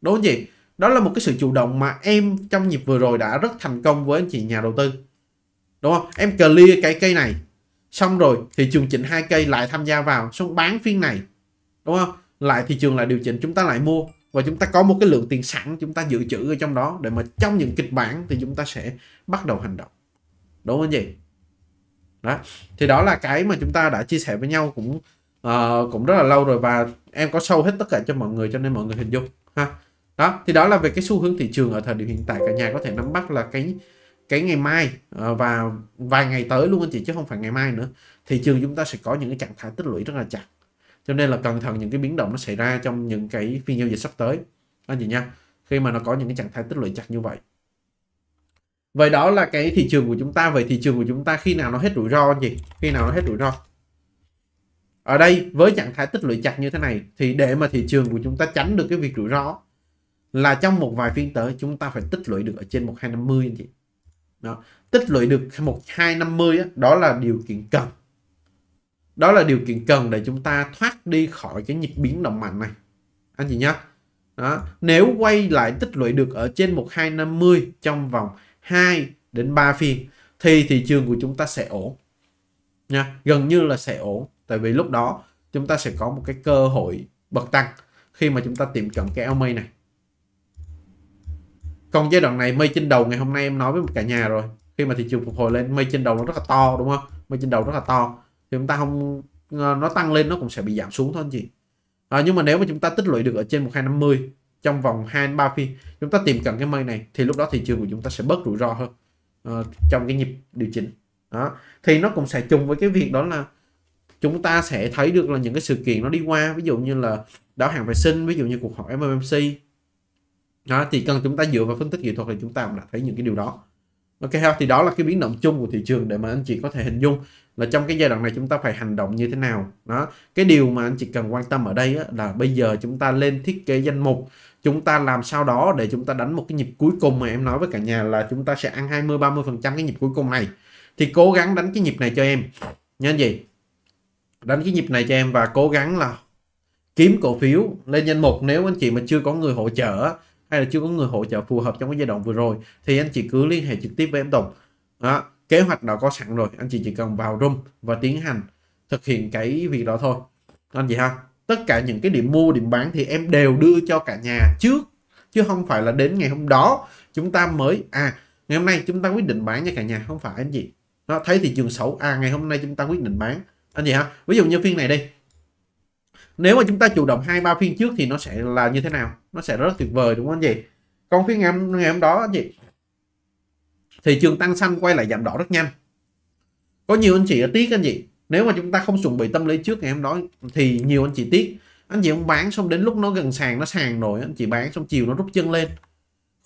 đúng không gì đó là một cái sự chủ động mà em trong nhịp vừa rồi đã rất thành công với anh chị nhà đầu tư đúng không em clear cái cây này xong rồi thị trường chỉnh hai cây lại tham gia vào xong bán phiên này đúng không lại thị trường lại điều chỉnh chúng ta lại mua và chúng ta có một cái lượng tiền sẵn chúng ta dự trữ ở trong đó để mà trong những kịch bản thì chúng ta sẽ bắt đầu hành động đúng không vậy? đó thì đó là cái mà chúng ta đã chia sẻ với nhau cũng uh, cũng rất là lâu rồi và em có sâu hết tất cả cho mọi người cho nên mọi người hình dung ha đó thì đó là về cái xu hướng thị trường ở thời điểm hiện tại cả nhà có thể nắm bắt là cái cái ngày mai ờ, và vài ngày tới luôn anh chị chứ không phải ngày mai nữa thị trường chúng ta sẽ có những cái trạng thái tích lũy rất là chặt cho nên là cẩn thận những cái biến động nó xảy ra trong những cái phiên giao dịch sắp tới anh chị nha khi mà nó có những cái trạng thái tích lũy chặt như vậy vậy đó là cái thị trường của chúng ta về thị trường của chúng ta khi nào nó hết rủi ro anh chị khi nào nó hết rủi ro ở đây với trạng thái tích lũy chặt như thế này thì để mà thị trường của chúng ta tránh được cái việc rủi ro là trong một vài phiên tới chúng ta phải tích lũy được ở trên mươi anh chị đó. tích lũy được một hai năm mươi đó là điều kiện cần đó là điều kiện cần để chúng ta thoát đi khỏi cái nhịp biến động mạnh này anh chị nhé đó nếu quay lại tích lũy được ở trên một hai năm mươi trong vòng 2 đến 3 phiên thì thị trường của chúng ta sẽ ổn nha gần như là sẽ ổn tại vì lúc đó chúng ta sẽ có một cái cơ hội bật tăng khi mà chúng ta tìm cận cái LMA này còn giai đoạn này mây trên đầu ngày hôm nay em nói với cả nhà rồi khi mà thị trường phục hồi lên mây trên đầu nó rất là to đúng không mây trên đầu rất là to thì chúng ta không ờ, nó tăng lên nó cũng sẽ bị giảm xuống thôi anh chị à, nhưng mà nếu mà chúng ta tích lũy được ở trên một hai năm mươi trong vòng 2 3 phiên chúng ta tìm cần cái mây này thì lúc đó thị trường của chúng ta sẽ bớt rủi ro hơn uh, trong cái nhịp điều chỉnh đó thì nó cũng sẽ chung với cái việc đó là chúng ta sẽ thấy được là những cái sự kiện nó đi qua ví dụ như là đảo hàng vệ sinh ví dụ như cuộc họp FOMC đó, thì cần chúng ta dựa vào phân tích kỹ thuật thì chúng ta cũng đã thấy những cái điều đó ok ha thì đó là cái biến động chung của thị trường để mà anh chị có thể hình dung là trong cái giai đoạn này chúng ta phải hành động như thế nào đó cái điều mà anh chị cần quan tâm ở đây á, là bây giờ chúng ta lên thiết kế danh mục chúng ta làm sao đó để chúng ta đánh một cái nhịp cuối cùng mà em nói với cả nhà là chúng ta sẽ ăn 20 30 phần trăm cái nhịp cuối cùng này thì cố gắng đánh cái nhịp này cho em nha gì? đánh cái nhịp này cho em và cố gắng là kiếm cổ phiếu lên danh mục nếu anh chị mà chưa có người hỗ trợ hay là chưa có người hỗ trợ phù hợp trong cái giai đoạn vừa rồi thì anh chị cứ liên hệ trực tiếp với em Tùng đó, kế hoạch đã có sẵn rồi anh chị chỉ cần vào room và tiến hành thực hiện cái việc đó thôi anh chị ha tất cả những cái điểm mua điểm bán thì em đều đưa cho cả nhà trước chứ không phải là đến ngày hôm đó chúng ta mới à ngày hôm nay chúng ta quyết định bán nha cả nhà không phải anh chị nó thấy thị trường xấu à ngày hôm nay chúng ta quyết định bán anh chị ha ví dụ như phiên này đi nếu mà chúng ta chủ động hai ba phiên trước thì nó sẽ là như thế nào nó sẽ rất tuyệt vời đúng không anh chị còn phiên ngày hôm, ngày hôm đó anh chị thị trường tăng xanh quay lại giảm đỏ rất nhanh có nhiều anh chị ở tiếc anh chị nếu mà chúng ta không chuẩn bị tâm lý trước ngày hôm đó thì nhiều anh chị tiếc anh chị không bán xong đến lúc nó gần sàn nó sàn rồi anh chị bán xong chiều nó rút chân lên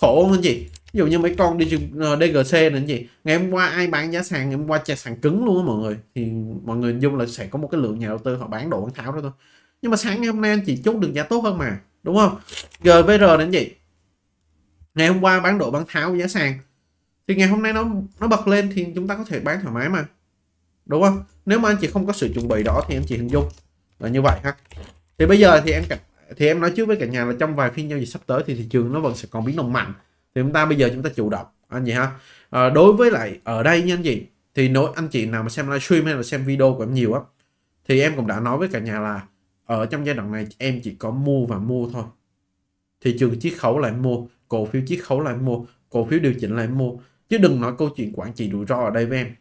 khổ không anh chị ví dụ như mấy con đi ờ, DGC này anh chị ngày hôm qua ai bán giá sàn ngày hôm qua chạy sàn cứng luôn á mọi người thì mọi người dùng là sẽ có một cái lượng nhà đầu tư họ bán đồ bán tháo đó thôi nhưng mà sáng ngày hôm nay anh chị chốt được giá tốt hơn mà đúng không GVR đến vậy ngày hôm qua bán độ bán tháo giá sàn thì ngày hôm nay nó nó bật lên thì chúng ta có thể bán thoải mái mà đúng không nếu mà anh chị không có sự chuẩn bị đó thì anh chị hình dung là như vậy ha thì bây giờ thì em thì em nói trước với cả nhà là trong vài phiên giao dịch sắp tới thì thị trường nó vẫn sẽ còn biến động mạnh thì chúng ta bây giờ chúng ta chủ động anh chị ha à, đối với lại ở đây như anh chị thì nói anh chị nào mà xem livestream hay là xem video của em nhiều á thì em cũng đã nói với cả nhà là ở ờ, trong giai đoạn này em chỉ có mua và mua thôi thị trường chiết khấu lại mua cổ phiếu chiết khấu lại mua cổ phiếu điều chỉnh lại mua chứ đừng nói câu chuyện quản trị rủi ro ở đây với em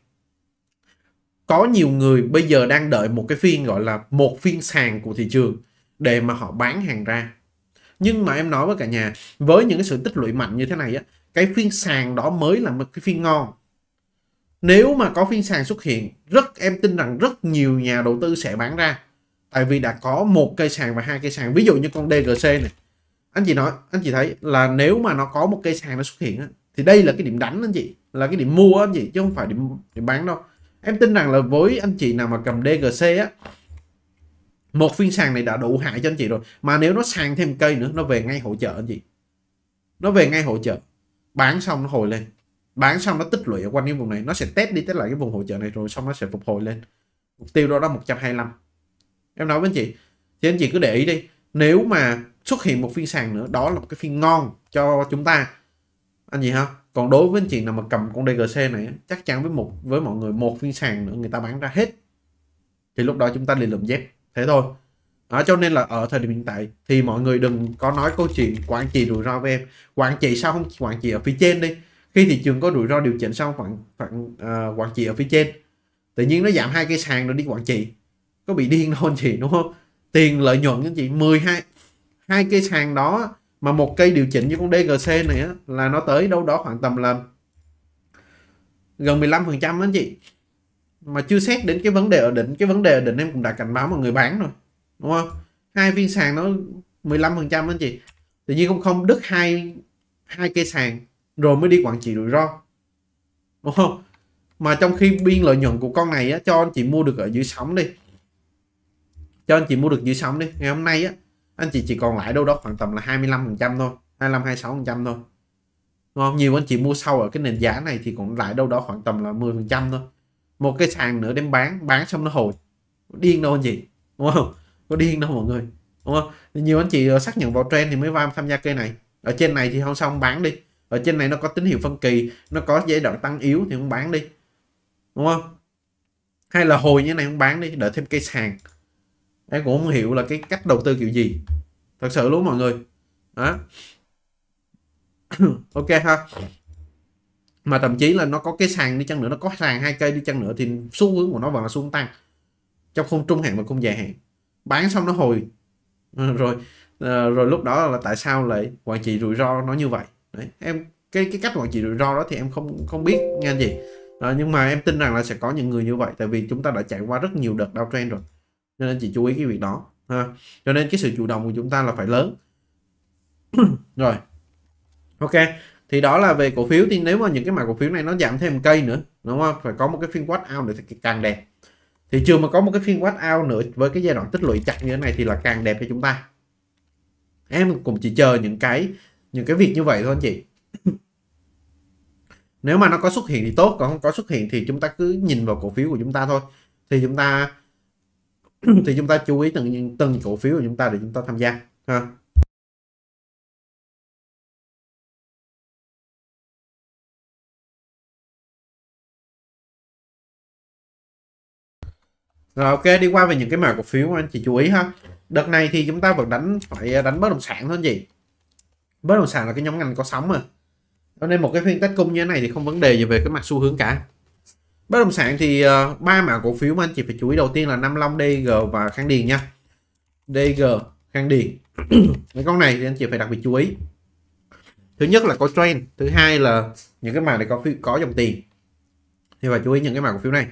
có nhiều người bây giờ đang đợi một cái phiên gọi là một phiên sàn của thị trường để mà họ bán hàng ra nhưng mà em nói với cả nhà với những cái sự tích lũy mạnh như thế này á cái phiên sàn đó mới là một cái phiên ngon nếu mà có phiên sàn xuất hiện rất em tin rằng rất nhiều nhà đầu tư sẽ bán ra tại vì đã có một cây sàn và hai cây sàn ví dụ như con DGC này anh chị nói anh chị thấy là nếu mà nó có một cây sàn nó xuất hiện thì đây là cái điểm đánh anh chị là cái điểm mua anh chị chứ không phải điểm, điểm bán đâu em tin rằng là với anh chị nào mà cầm DGC á một phiên sàn này đã đủ hại cho anh chị rồi mà nếu nó sàn thêm cây nữa nó về ngay hỗ trợ anh chị nó về ngay hỗ trợ bán xong nó hồi lên bán xong nó tích lũy ở quanh cái vùng này nó sẽ test đi test lại cái vùng hỗ trợ này rồi xong nó sẽ phục hồi lên mục tiêu đó là 125 em nói với anh chị thì anh chị cứ để ý đi nếu mà xuất hiện một phiên sàn nữa đó là một cái phiên ngon cho chúng ta anh gì ha còn đối với anh chị nào mà cầm con DGC này chắc chắn với một với mọi người một phiên sàn nữa người ta bán ra hết thì lúc đó chúng ta liền lượm dép thế thôi à, cho nên là ở thời điểm hiện tại thì mọi người đừng có nói câu chuyện quản trị rủi ro với em quản trị sao không quản trị ở phía trên đi khi thị trường có rủi ro điều chỉnh xong, không quản, ờ, quản, uh, quản trị ở phía trên tự nhiên nó giảm hai cây sàn rồi đi quản trị có bị điên đâu anh chị đúng không tiền lợi nhuận anh chị 12 hai cây sàn đó mà một cây điều chỉnh với con DGC này á, là nó tới đâu đó khoảng tầm là gần 15 phần trăm anh chị mà chưa xét đến cái vấn đề ở đỉnh cái vấn đề ở đỉnh em cũng đã cảnh báo mọi người bán rồi đúng không hai viên sàn nó 15 phần trăm anh chị tự nhiên không không đứt hai hai cây sàn rồi mới đi quản trị rủi ro đúng không mà trong khi biên lợi nhuận của con này á, cho anh chị mua được ở dưới sóng đi cho anh chị mua được giữ sóng đi ngày hôm nay á anh chị chỉ còn lại đâu đó khoảng tầm là 25 phần trăm thôi 25 26 phần trăm thôi ngon nhiều anh chị mua sâu ở cái nền giá này thì cũng lại đâu đó khoảng tầm là 10 phần trăm thôi một cái sàn nữa đem bán bán xong nó hồi điên đâu anh chị đúng không có điên đâu mọi người đúng không nhiều anh chị ờ, xác nhận vào trend thì mới vào tham gia cây này ở trên này thì không xong bán đi ở trên này nó có tín hiệu phân kỳ nó có giai đoạn tăng yếu thì không bán đi đúng không hay là hồi như này không bán đi đợi thêm cây sàn em cũng không hiểu là cái cách đầu tư kiểu gì thật sự luôn mọi người đó ok ha mà thậm chí là nó có cái sàn đi chăng nữa nó có sàn hai cây đi chăng nữa thì xu hướng của nó vẫn là xuống tăng trong khung trung hạn và khung dài hạn bán xong nó hồi ờ, rồi ờ, rồi lúc đó là tại sao lại quản trị rủi ro nó như vậy Đấy, em cái cái cách quản trị rủi ro đó thì em không không biết nghe gì à, nhưng mà em tin rằng là sẽ có những người như vậy tại vì chúng ta đã trải qua rất nhiều đợt downtrend rồi cho nên chị chú ý cái việc đó ha cho nên cái sự chủ động của chúng ta là phải lớn rồi ok thì đó là về cổ phiếu thì nếu mà những cái mã cổ phiếu này nó giảm thêm một cây nữa đúng không phải có một cái phiên watt out nữa thì càng đẹp thị trường mà có một cái phiên watt out nữa với cái giai đoạn tích lũy chặt như thế này thì là càng đẹp cho chúng ta em cũng chỉ chờ những cái những cái việc như vậy thôi anh chị nếu mà nó có xuất hiện thì tốt còn không có xuất hiện thì chúng ta cứ nhìn vào cổ phiếu của chúng ta thôi thì chúng ta thì chúng ta chú ý từng từng cổ phiếu của chúng ta để chúng ta tham gia ha Rồi ok đi qua về những cái mã cổ phiếu anh chị chú ý ha. Đợt này thì chúng ta vẫn đánh phải đánh bất động sản thôi gì Bất động sản là cái nhóm ngành có sóng mà. nên một cái phiên tách cung như thế này thì không vấn đề gì về cái mặt xu hướng cả bất động sản thì ờ, ba uh, mã cổ phiếu mà anh chị phải chú ý đầu tiên là Nam Long DG và Khang Điền nha DG Khang Điền mấy con này thì anh chị phải đặc biệt chú ý thứ nhất là có trend thứ hai là những cái mã này có có dòng tiền thì phải chú ý những cái mã cổ phiếu này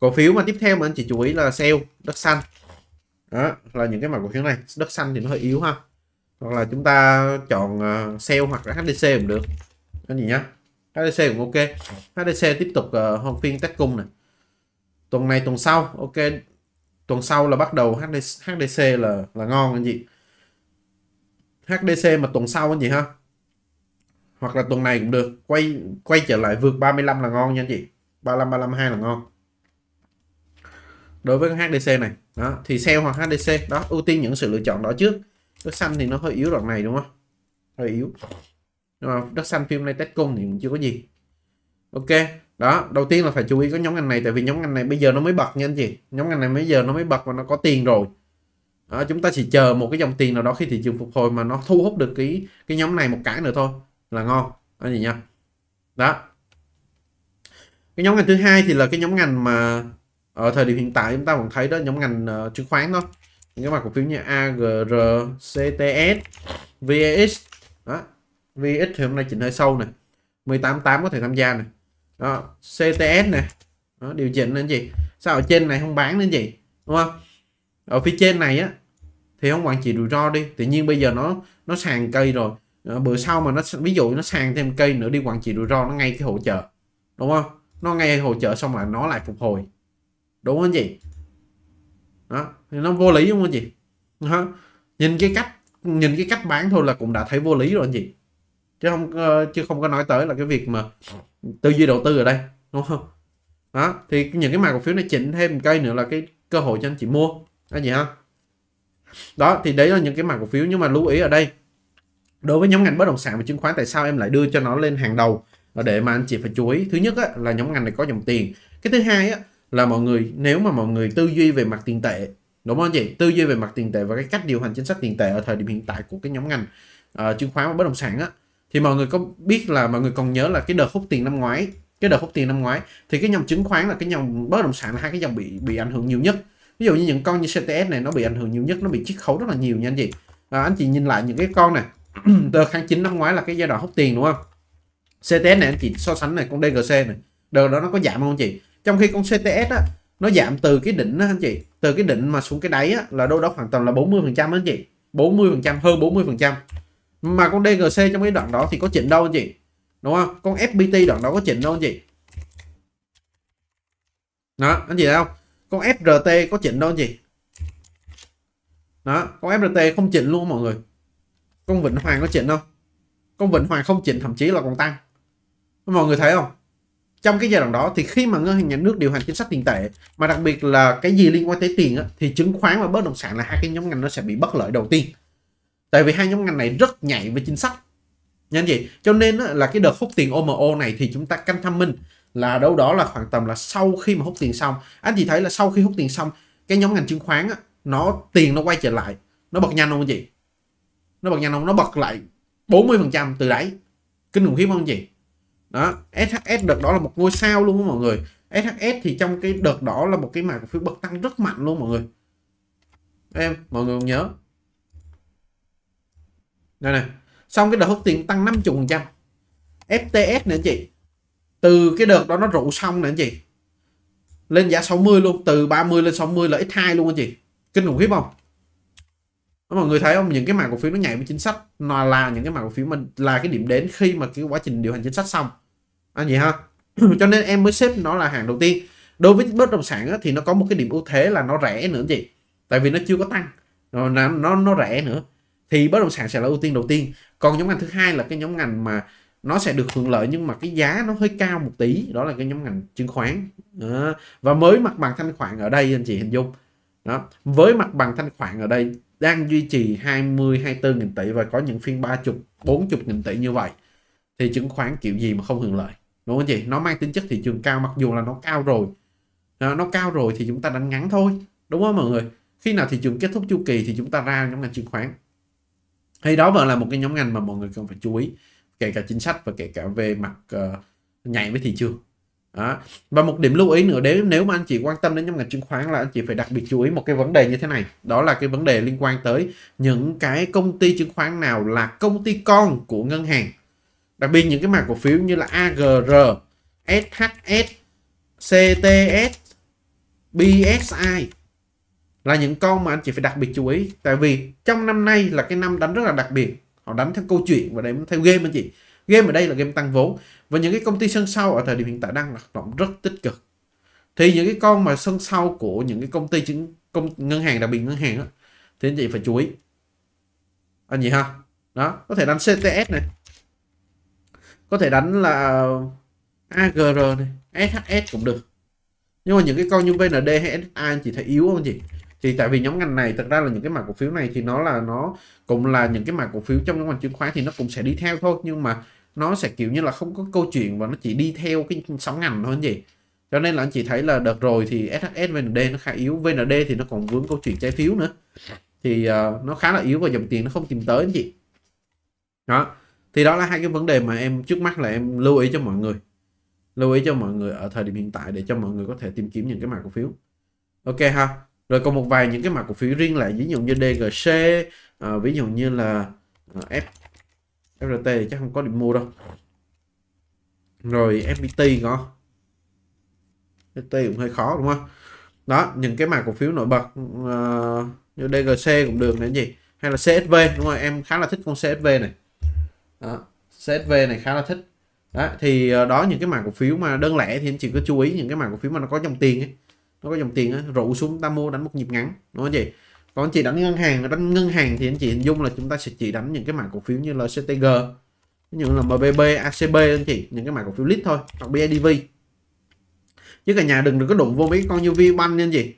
cổ phiếu mà tiếp theo mà anh chị chú ý là sale đất xanh đó là những cái mã cổ phiếu này đất xanh thì nó hơi yếu ha hoặc là chúng ta chọn ờ, sale hoặc là HDC cũng được cái gì nhá HDC cũng ok HDC tiếp tục ờ, hôm phiên test cung này tuần này tuần sau ok tuần sau là bắt đầu HDC, HDC là là ngon anh chị HDC mà tuần sau anh chị ha hoặc là tuần này cũng được quay quay trở lại vượt 35 là ngon nha anh chị 35 352 là ngon đối với HDC này đó thì sell hoặc HDC đó ưu tiên những sự lựa chọn đó trước cái xanh thì nó hơi yếu đoạn này đúng không hơi yếu nhưng mà đất xanh phim này tết cung thì chưa có gì ok đó đầu tiên là phải chú ý có nhóm ngành này tại vì nhóm ngành này bây giờ nó mới bật nha anh chị nhóm ngành này bây giờ nó mới bật và nó có tiền rồi đó, chúng ta chỉ chờ một cái dòng tiền nào đó khi thị trường phục hồi mà nó thu hút được cái cái nhóm này một cái nữa thôi là ngon anh chị nha đó cái nhóm ngành thứ hai thì là cái nhóm ngành mà ở thời điểm hiện tại chúng ta còn thấy đó nhóm ngành uh, chứng khoán đó những cái mã cổ phiếu như AGR, CTS, VAX VX thì hôm nay chỉnh hơi sâu này 188 có thể tham gia này đó CTS này đó, điều chỉnh lên gì sao ở trên này không bán đến gì đúng không ở phía trên này á thì không quản trị rủi ro đi tự nhiên bây giờ nó nó sàn cây rồi ờ, bữa sau mà nó ví dụ nó sàn thêm cây nữa đi quản trị rủi ro nó ngay cái hỗ trợ đúng không nó ngay hỗ trợ xong là nó lại phục hồi đúng không chị đó thì nó vô lý đúng không chị đó. nhìn cái cách nhìn cái cách bán thôi là cũng đã thấy vô lý rồi anh chị chứ không chứ không có nói tới là cái việc mà tư duy đầu tư ở đây đúng không đó thì những cái mã cổ phiếu này chỉnh thêm một cây nữa là cái cơ hội cho anh chị mua anh chị ha đó thì đấy là những cái mã cổ phiếu nhưng mà lưu ý ở đây đối với nhóm ngành bất động sản và chứng khoán tại sao em lại đưa cho nó lên hàng đầu để mà anh chị phải chú ý thứ nhất á, là nhóm ngành này có dòng tiền cái thứ hai á, là mọi người nếu mà mọi người tư duy về mặt tiền tệ đúng không chị tư duy về mặt tiền tệ và cái cách điều hành chính sách tiền tệ ở thời điểm hiện tại của cái nhóm ngành uh, chứng khoán và bất động sản á, thì mọi người có biết là mọi người còn nhớ là cái đợt hút tiền năm ngoái cái đợt hút tiền năm ngoái thì cái dòng chứng khoán là cái dòng bất động sản là hai cái dòng bị bị ảnh hưởng nhiều nhất ví dụ như những con như CTS này nó bị ảnh hưởng nhiều nhất nó bị chiết khấu rất là nhiều nha anh chị à, anh chị nhìn lại những cái con này đợt tháng 9 năm ngoái là cái giai đoạn hút tiền đúng không CTS này anh chị so sánh này con DGC này đợt đó nó có giảm không anh chị trong khi con CTS á nó giảm từ cái đỉnh đó anh chị từ cái đỉnh mà xuống cái đáy á, là đâu đó khoảng tầm là 40 phần trăm anh chị 40 phần trăm hơn 40 phần trăm mà con DGC trong cái đoạn đó thì có chỉnh đâu anh chị đúng không con FPT đoạn đó có chỉnh đâu anh chị đó anh chị thấy không con FRT có chỉnh đâu anh chị đó con FRT không chỉnh luôn mọi người con Vĩnh Hoàng có chỉnh không con Vĩnh Hoàng không chỉnh thậm chí là còn tăng mọi người thấy không trong cái giai đoạn đó thì khi mà ngân hàng nhà nước điều hành chính sách tiền tệ mà đặc biệt là cái gì liên quan tới tiền á, thì chứng khoán và bất động sản là hai cái nhóm ngành nó sẽ bị bất lợi đầu tiên tại vì hai nhóm ngành này rất nhạy về chính sách nha anh chị cho nên là cái đợt hút tiền OMO này thì chúng ta canh tham minh là đâu đó là khoảng tầm là sau khi mà hút tiền xong anh chị thấy là sau khi hút tiền xong cái nhóm ngành chứng khoán nó tiền nó quay trở lại nó bật nhanh không anh chị nó bật nhanh không nó bật lại 40% từ đấy kinh khủng khiếp không anh chị đó SHS đợt đó là một ngôi sao luôn đó mọi người SHS thì trong cái đợt đó là một cái mà cổ phiếu bật tăng rất mạnh luôn mọi người em mọi người nhớ đây này xong cái đợt hút tiền tăng 50 phần trăm FTS nữa anh chị từ cái đợt đó nó rụ xong nữa anh chị lên giá 60 luôn từ 30 lên 60 là x2 luôn anh chị kinh khủng khiếp không mọi người thấy không những cái mảng cổ phiếu nó nhảy với chính sách nó là những cái mảng cổ phiếu mình là cái điểm đến khi mà cái quá trình điều hành chính sách xong anh chị ha cho nên em mới xếp nó là hàng đầu tiên đối với bất động sản á, thì nó có một cái điểm ưu thế là nó rẻ nữa anh chị tại vì nó chưa có tăng rồi nó nó nó rẻ nữa thì bất động sản sẽ là ưu tiên đầu tiên còn nhóm ngành thứ hai là cái nhóm ngành mà nó sẽ được hưởng lợi nhưng mà cái giá nó hơi cao một tí đó là cái nhóm ngành chứng khoán đó. và mới mặt bằng thanh khoản ở đây anh chị hình dung đó với mặt bằng thanh khoản ở đây đang duy trì 20 24 nghìn tỷ và có những phiên 30 40 nghìn tỷ như vậy thì chứng khoán kiểu gì mà không hưởng lợi đúng không chị nó mang tính chất thị trường cao mặc dù là nó cao rồi nó, nó cao rồi thì chúng ta đánh ngắn thôi đúng không mọi người khi nào thị trường kết thúc chu kỳ thì chúng ta ra nhóm ngành chứng khoán thì đó vẫn là một cái nhóm ngành mà mọi người cần phải chú ý kể cả chính sách và kể cả về mặt uh, ờ, nhảy với thị trường đó. và một điểm lưu ý nữa nếu nếu mà anh chị quan tâm đến nhóm ngành chứng khoán là anh chị phải đặc biệt chú ý một cái vấn đề như thế này đó là cái vấn đề liên quan tới những cái công ty chứng khoán nào là công ty con của ngân hàng đặc biệt những cái mã cổ phiếu như là AGR, SHS, CTS, BSI là những con mà anh chị phải đặc biệt chú ý tại vì trong năm nay là cái năm đánh rất là đặc biệt họ đánh theo câu chuyện và đánh theo game anh chị game ở đây là game tăng vốn và những cái công ty sân sau ở thời điểm hiện tại đang hoạt động rất tích cực thì những cái con mà sân sau của những cái công ty chứng công ngân hàng đặc biệt ngân hàng đó, thì anh chị phải chú ý anh gì ha đó có thể đánh CTS này có thể đánh là AGR này SHS cũng được nhưng mà những cái con như VND hay SA anh chị thấy yếu không anh chị thì tại vì nhóm ngành này thật ra là những cái mã cổ phiếu này thì nó là nó cũng là những cái mã cổ phiếu trong nhóm ngành chứng khoán thì nó cũng sẽ đi theo thôi nhưng mà nó sẽ kiểu như là không có câu chuyện và nó chỉ đi theo cái sóng ngành thôi gì cho nên là anh chị thấy là đợt rồi thì SHS VND nó khá yếu VND thì nó còn vướng câu chuyện trái phiếu nữa thì uh, nó khá là yếu và dòng tiền nó không tìm tới anh chị đó thì đó là hai cái vấn đề mà em trước mắt là em lưu ý cho mọi người lưu ý cho mọi người ở thời điểm hiện tại để cho mọi người có thể tìm kiếm những cái mã cổ phiếu ok ha rồi còn một vài những cái mặt cổ phiếu riêng lại ví dụ như DGC à, ờ, ví dụ như là ờ, F FRT thì chắc không có điểm mua đâu rồi FPT có FPT cũng hơi khó đúng không đó những cái mặt cổ phiếu nổi bật uh, như DGC cũng được nữa gì hay là CSV đúng rồi em khá là thích con CSV này đó. CSV này khá là thích đó thì đó những cái mã cổ phiếu mà đơn lẻ thì em chỉ có chú ý những cái mã cổ phiếu mà nó có dòng tiền ấy nó có dòng tiền á rượu xuống ta mua đánh một nhịp ngắn đúng không chị còn anh chị đánh ngân hàng đánh ngân hàng thì anh chị hình dung là chúng ta sẽ chỉ đánh những cái mã cổ phiếu như LCTG những là MBB ACB anh chị những cái mã cổ phiếu lít thôi hoặc BIDV chứ cả nhà đừng đừng có đụng vô mấy con như VBank nha anh chị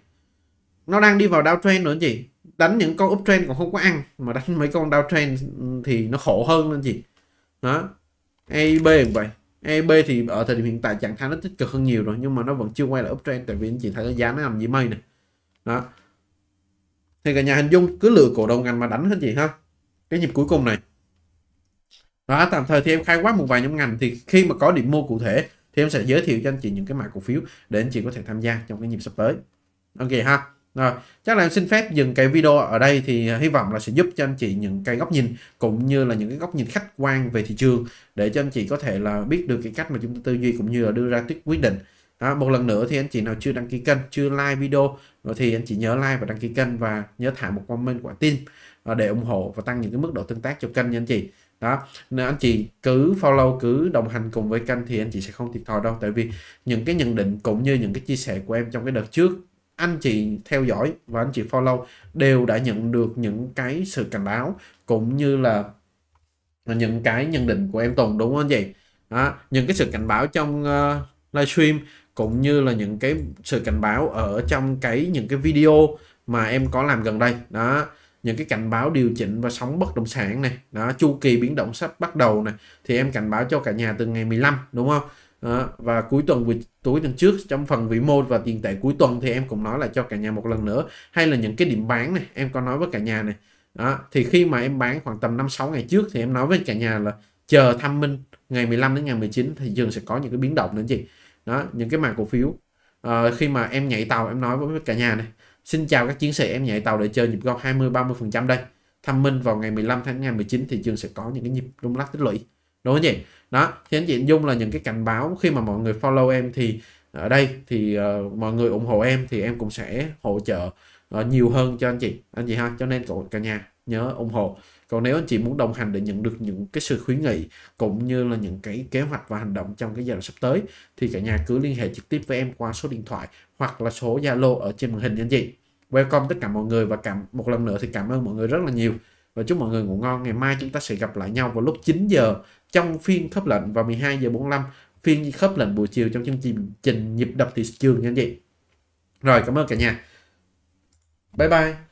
nó đang đi vào downtrend nữa anh chị đánh những con uptrend còn không có ăn mà đánh mấy con downtrend thì nó khổ hơn anh chị đó AIB cũng vậy EIB thì ở thời điểm hiện tại trạng thái nó tích cực hơn nhiều rồi nhưng mà nó vẫn chưa quay lại uptrend tại vì anh chị thấy giá nó nằm dưới mây này đó thì cả nhà hình dung cứ lựa cổ đầu ngành mà đánh hết chị ha cái nhịp cuối cùng này đó tạm thời thì em khai quát một vài nhóm ngành thì khi mà có điểm mua cụ thể thì em sẽ giới thiệu cho anh chị những cái mã cổ phiếu để anh chị có thể tham gia trong cái nhịp sắp tới ok ha rồi, chắc là em xin phép dừng cái video ở đây thì à, hy vọng là sẽ giúp cho anh chị những cái góc nhìn cũng như là những cái góc nhìn khách quan về thị trường để cho anh chị có thể là biết được cái cách mà chúng ta tư duy cũng như là đưa ra quyết quyết định. Đó, một lần nữa thì anh chị nào chưa đăng ký kênh, chưa like video rồi ờ, thì anh chị nhớ like và đăng ký kênh và nhớ thả một comment quả tim ờ, để ủng hộ và tăng những cái mức độ tương tác cho kênh nha anh chị đó nên anh chị cứ follow cứ đồng hành cùng với kênh thì anh chị sẽ không thiệt thòi đâu tại vì những cái nhận định cũng như những cái chia sẻ của em trong cái đợt trước anh chị theo dõi và anh chị follow đều đã nhận được những cái sự cảnh báo cũng như là những cái nhận định của em Tùng đúng không vậy đó, những cái sự cảnh báo trong uh, livestream cũng như là những cái sự cảnh báo ở trong cái những cái video mà em có làm gần đây đó những cái cảnh báo điều chỉnh và sóng bất động sản này đó chu kỳ biến động sắp bắt đầu này thì em cảnh báo cho cả nhà từ ngày 15 đúng không đó. và cuối tuần vừa tối tuần trước trong phần vĩ mô và tiền tệ cuối tuần thì em cũng nói là cho cả nhà một lần nữa hay là những cái điểm bán này em có nói với cả nhà này đó. thì khi mà em bán khoảng tầm 5-6 ngày trước thì em nói với cả nhà là chờ thăm minh ngày 15 đến ngày 19 thị trường sẽ có những cái biến động đến gì đó những cái mảng cổ phiếu à, khi mà em nhảy tàu em nói với cả nhà này xin chào các chiến sĩ em nhảy tàu để chơi nhịp gom 20 30 phần trăm đây thăm minh vào ngày 15 tháng ngày 19 thị trường sẽ có những cái nhịp rung lắc tích lũy đúng không chị đó thì anh chị hình dung là những cái cảnh báo khi mà mọi người follow em thì ở đây thì uh, mọi người ủng hộ em thì em cũng sẽ hỗ trợ uh, nhiều hơn cho anh chị anh chị ha cho nên cả nhà nhớ ủng hộ còn nếu anh chị muốn đồng hành để nhận được những cái sự khuyến nghị cũng như là những cái kế hoạch và hành động trong cái giai đoạn sắp tới thì cả nhà cứ liên hệ trực tiếp với em qua số điện thoại hoặc là số Zalo ở trên màn hình anh chị. Welcome tất cả mọi người và cảm một lần nữa thì cảm ơn mọi người rất là nhiều và chúc mọi người ngủ ngon. Ngày mai chúng ta sẽ gặp lại nhau vào lúc 9 giờ trong phiên khớp lệnh vào 12 giờ 45 phiên khớp lệnh buổi chiều trong chương trình trình nhịp đập thị trường nha anh chị rồi cảm ơn cả nhà bye bye